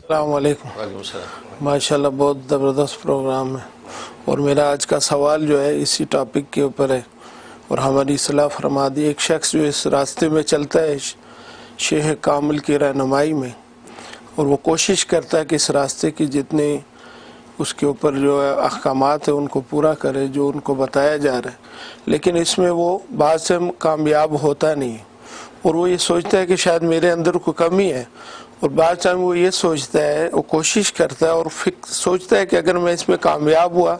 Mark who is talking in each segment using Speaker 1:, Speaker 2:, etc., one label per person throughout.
Speaker 1: अल्लाम माशाल्लाह बहुत ज़बरदस्त प्रोग्राम है और मेरा आज का सवाल जो है इसी टॉपिक के ऊपर है और हमारी सलाह फरमा दी एक शख्स जो इस रास्ते में चलता है शेह कामल की रहनमाई में और वो कोशिश करता है कि इस रास्ते की जितने उसके ऊपर जो है अहकाम है उनको पूरा करे जो उनको बताया जा रहा है लेकिन इसमें वो बाद से कामयाब होता नहीं और वो ये सोचता है कि शायद मेरे अंदर कोई कमी है और बाद टाइम वो ये सोचता है वो कोशिश करता है और फिक सोचता है कि अगर मैं इसमें कामयाब हुआ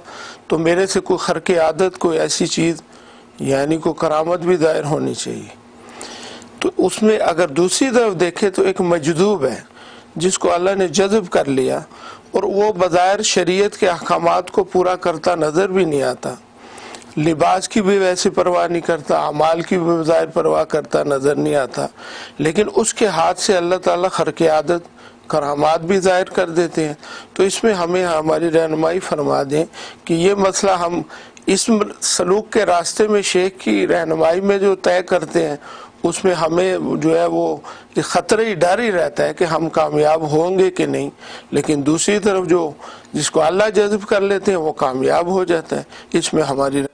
Speaker 1: तो मेरे से कोई खर के आदत कोई ऐसी चीज़ यानी को करामत भी दायर होनी चाहिए तो उसमें अगर दूसरी तरफ देखे तो एक मजदूब है जिसको अल्लाह ने जज्ब कर लिया और वो बज़ाहिर शरीयत के अहकाम को पूरा करता नज़र भी नहीं आता लिबास की भी वैसे परवाह नहीं करता अमाल की भी ज़ाहिर परवाह करता नज़र नहीं आता लेकिन उसके हाथ से अल्लाह ताला के आदत करामात भी ज़ाहिर कर देते हैं तो इसमें हमें हमारी रहनमाई फरमा दें कि ये मसला हम इस सलूक के रास्ते में शेख की रहनमाई में जो तय करते हैं उसमें हमें जो है वो ख़तरे ही डर ही रहता है कि हम कामयाब होंगे कि नहीं लेकिन दूसरी तरफ जो जिसको अल्लाह जज्ब कर लेते हैं वो कामयाब हो जाता है इसमें हमारी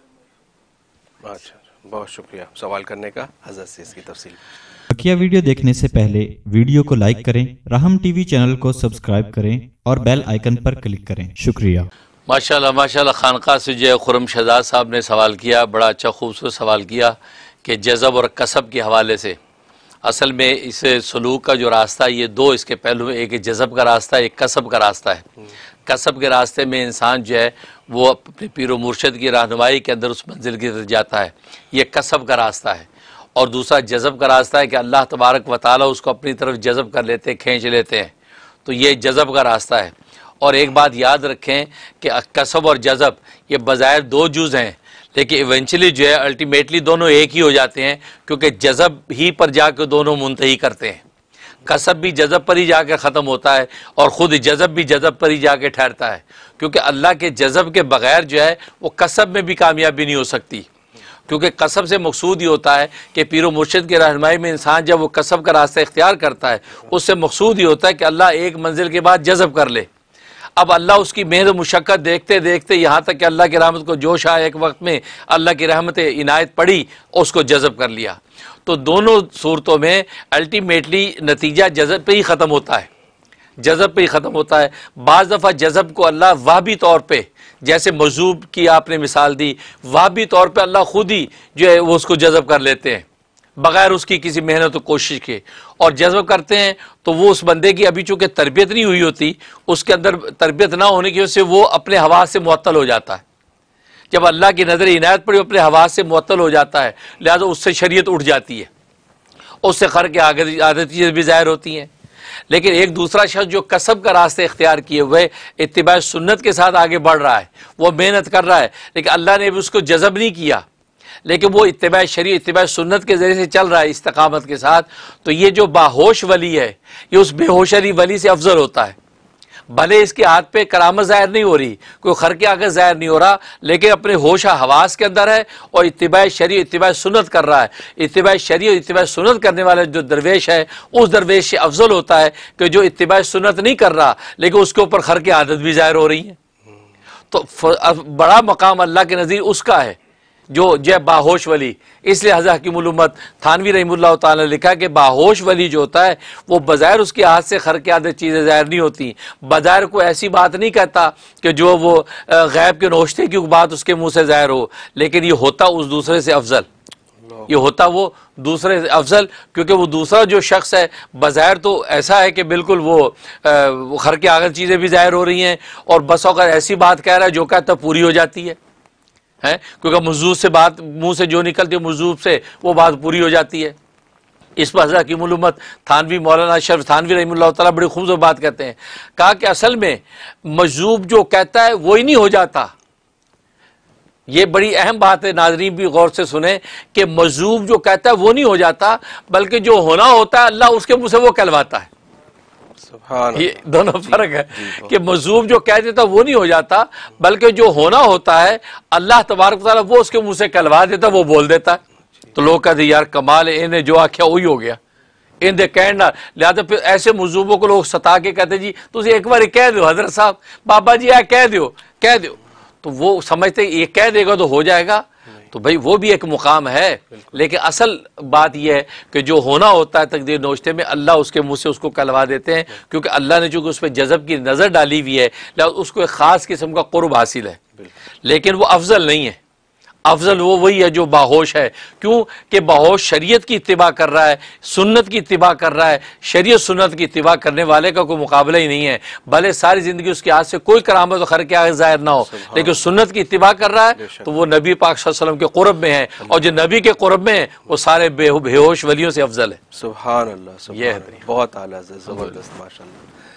Speaker 1: अच्छा, अच्छा। बहुत शुक्रिया सवाल करने का हजरत
Speaker 2: से इसकी तफसील बकिया वीडियो देखने से पहले वीडियो को लाइक करें राहम टीवी चैनल को सब्सक्राइब करें और बेल आइकन पर क्लिक करें शुक्रिया माशाल्लाह माशाल्लाह खानका से जो खुरम शहजाद साहब ने सवाल किया बड़ा अच्छा खूबसूरत सवाल किया कि जज़ब और कसब के हवाले से असल में इस सलूक का जो रास्ता है ये दो इसके पहलू एक जज़ब का रास्ता एक कसब का रास्ता है कसब के रास्ते में इंसान जो है वो अपने पीर मुर्शद की रहनुमाई के अंदर उस मंजिल की तरफ जाता है ये कसब का रास्ता है और दूसरा जज़ब का रास्ता है कि अल्लाह तबारक व ताली उसको अपनी तरफ जज़ब कर लेते हैं खींच लेते हैं तो ये जज़ब का रास्ता है और एक बात याद रखें कि कसब और जज़ब ये बज़ाहिर दो जुज़ हैं लेकिन इवेंचुअली जो है अल्टीमेटली दोनों एक ही हो जाते हैं क्योंकि जज़ब ही पर जाकर दोनों मुंतही करते हैं कसब भी जज़ब पर ही जाके ख़त्म होता है और ख़ुद जज़ब भी जज़ब पर ही जाके ठहरता है क्योंकि अल्लाह के जज़ब के बग़ैर जो है वो कसब में भी कामयाबी नहीं हो सकती क्योंकि कसब से मकसूद ये होता है कि पीर मुर्शद की रहनमाई में इंसान जब वो कसब का रास्ता इख्तियार करता है उससे मकसूद ये होता है कि अल्लाह एक मंजिल के बाद जज़ब कर ले अब अल्लाह उसकी मेहर मुशक्क़त देखते देखते यहाँ तक कि अल्लाह की रहमत को जोश आया एक वक्त में अल्लाह की रहमत इनायत पड़ी और उसको जज़ब कर लिया तो दोनों सूरतों में अल्टीमेटली नतीजा जज़ब पे ही ख़त्म होता है जज़ब पे ही ख़त्म होता है बाज़ दफ़ा जज़ब को अल्लाह वाहबी तौर पर जैसे मजूब की आपने मिसाल दी वाहबी तौर पर अल्लाह खुद ही जो है वो उसको जज़ब कर लेते हैं बगैर उसकी किसी मेहनत तो कोशिश के और जज्ब करते हैं तो वो उस बंदे की अभी चूँकि तरबियत नहीं हुई होती उसके अंदर तरबियत ना होने की वजह से वो अपने हवा से मुअल हो जाता है जब अल्लाह की नज़र इनायत पड़ी अपने हवा से मुअल हो जाता है लिहाजा उससे शरीयत उठ जाती है उससे खर के आगे आदत भी ज़ाहिर होती हैं लेकिन एक दूसरा शख्स जो कसब का रास्ते इख्तियार किए हुए इतबा सुन्नत के साथ आगे बढ़ रहा है वह मेहनत कर रहा है लेकिन अल्लाह ने भी उसको जज्ब नहीं किया लेकिन वो इतबा शरी इतबा सुन्नत के ज़रिए से चल रहा है इस्तकामत के साथ तो ये जो बाहोश वली है ये उस बेहोशरी वली से अफजल होता है भले इसके हाथ पे करामत ज़ाहिर नहीं हो रही कोई खर के आगे ज़ाहिर नहीं हो रहा लेकिन अपने होशा हवास के अंदर है और इतबा शरी इतबा सुनत कर रहा है इतबा शरी और इतबा सुनत करने वाला जो दरवेश है उस दरवेश से अफजल होता है कि जो इतबा सुनत नहीं कर रहा लेकिन उसके ऊपर खर की आदत भी ज़ाहिर हो रही है तो बड़ा मकाम अल्लाह के नज़ीर उसका है जो जय बाहोश वली इसलिए हज़ा हकीमत थानवी रहीमल्ला लिखा कि बाहोश वली जो होता है वो बज़ाहिर उसके हाथ से खर के आदत चीज़ें ज़ाहिर नहीं होती बाज़ार को ऐसी बात नहीं कहता कि जो वो गैब के नोशते की बात उसके मुँह से ज़ाहिर हो लेकिन ये होता उस दूसरे से अफजल ये होता वो दूसरे अफजल क्योंकि वो दूसरा जो शख्स है बज़ाहिर तो ऐसा है कि बिल्कुल वो खर के आगे चीज़ें भी ज़ाहिर हो रही हैं और बस अगर ऐसी बात कह रहा है जो कहता पूरी हो जाती है है क्योंकि मजूब से बात मुंह से जो निकलती है मजूब से वो बात पूरी हो जाती है इस पर की मलूमत थानवी मौलाना शरफ थानवी रही तला बड़ी खूबसूरत बात कहते हैं कहा कि असल में मजूब जो कहता है वो ही नहीं हो जाता ये बड़ी अहम बात है नाजरीन भी गौर से सुने कि मजूब जो कहता है वो नहीं हो जाता बल्कि जो होना होता है अल्लाह उसके मुंह से वो कहलवाता है ये दोनों फर्क है कि मजूब जो कह देता वो नहीं हो जाता बल्कि जो होना होता है अल्लाह तबारक वो उसके मुंह से कलवा देता वो बोल देता है तो लोग कहते यार कमाल इन्हें जो आख्या वही हो गया इन दे कहन लिहाजा फिर ऐसे मजूबों को लोग सता के कहते जी तुम एक बार कह दो हजरत साहब बाबा जी आ कह दो कह दो तो वो समझते ये कह देगा तो हो जाएगा तो भाई वो भी एक मुकाम है लेकिन असल बात यह है कि जो होना होता है तकदीर नोशते में अल्लाह उसके मुंह से उसको कलवा देते हैं क्योंकि अल्लाह ने चूंकि उस पर जज़ब की नज़र डाली हुई है उसको एक ख़ास किस्म का कुर्ब हासिल है लेकिन वो अफजल नहीं है अफजल वो वही है जो बाहोश है क्यों कि बाहोश शरीयत की इतबा कर रहा है सुन्नत की इतबा कर रहा है शरीय सुन्नत की इतबा करने वाले का कोई मुकाबला ही नहीं है भले सारी ज़िंदगी उसके हाथ से कोई करामत खर के आगे ज़ाहिर ना हो लेकिन सुन्नत की इतबा कर रहा है तो वो नबी पाक के क़ुरब में है और जो नबी के क़ुरब में है वो सारे बेहोश वलियों से अफजल है सुबह बहुत ज़बरदस्त माशा